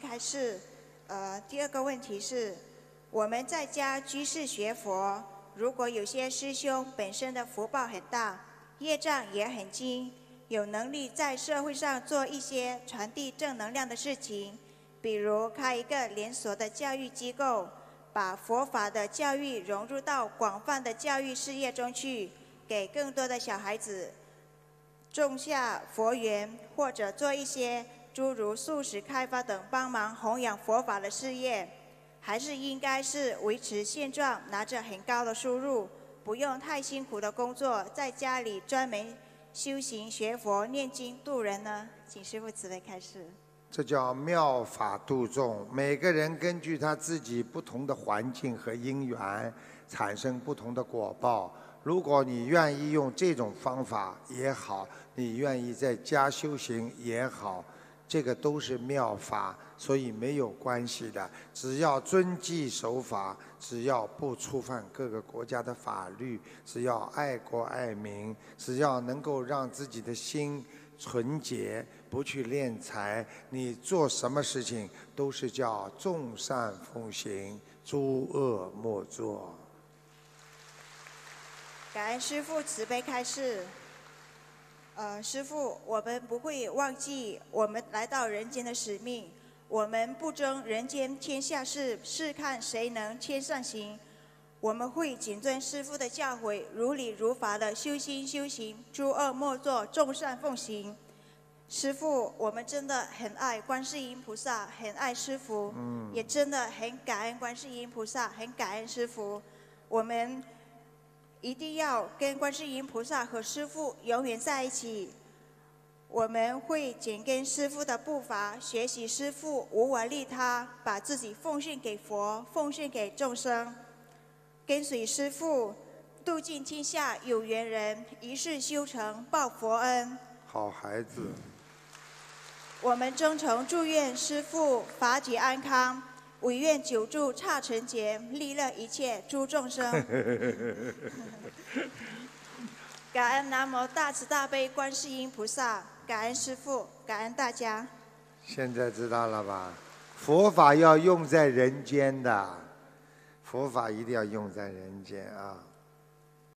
开始，呃，第二个问题是，我们在家居士学佛，如果有些师兄本身的福报很大，业障也很轻，有能力在社会上做一些传递正能量的事情，比如开一个连锁的教育机构，把佛法的教育融入到广泛的教育事业中去，给更多的小孩子种下佛缘，或者做一些。诸如素食开发等帮忙弘扬佛法的事业，还是应该是维持现状，拿着很高的收入，不用太辛苦的工作，在家里专门修行学佛念经度人呢？请师父慈悲开示。这叫妙法度众，每个人根据他自己不同的环境和因缘，产生不同的果报。如果你愿意用这种方法也好，你愿意在家修行也好。这个都是妙法，所以没有关系的。只要遵纪守法，只要不触犯各个国家的法律，只要爱国爱民，只要能够让自己的心纯洁，不去敛财，你做什么事情都是叫众善奉行，诸恶莫作。感恩师父慈悲开示。呃，师傅，我们不会忘记我们来到人间的使命。我们不争人间天下事，试看谁能天上行。我们会谨遵师傅的教诲，如理如法的修心修行，诸恶莫作，众善奉行。师傅，我们真的很爱观世音菩萨，很爱师傅，也真的很感恩观世音菩萨，很感恩师傅。我们。一定要跟观世音菩萨和师父永远在一起。我们会紧跟师父的步伐，学习师父无我利他，把自己奉献给佛，奉献给众生，跟随师父渡尽天下有缘人，一世修成报佛恩。好孩子，我们真诚祝愿师父法体安康。我愿久住刹尘劫，利乐一切诸众生。感恩南无大慈大悲观世音菩萨，感恩师父，感恩大家。现在知道了吧？佛法要用在人间的，佛法一定要用在人间啊。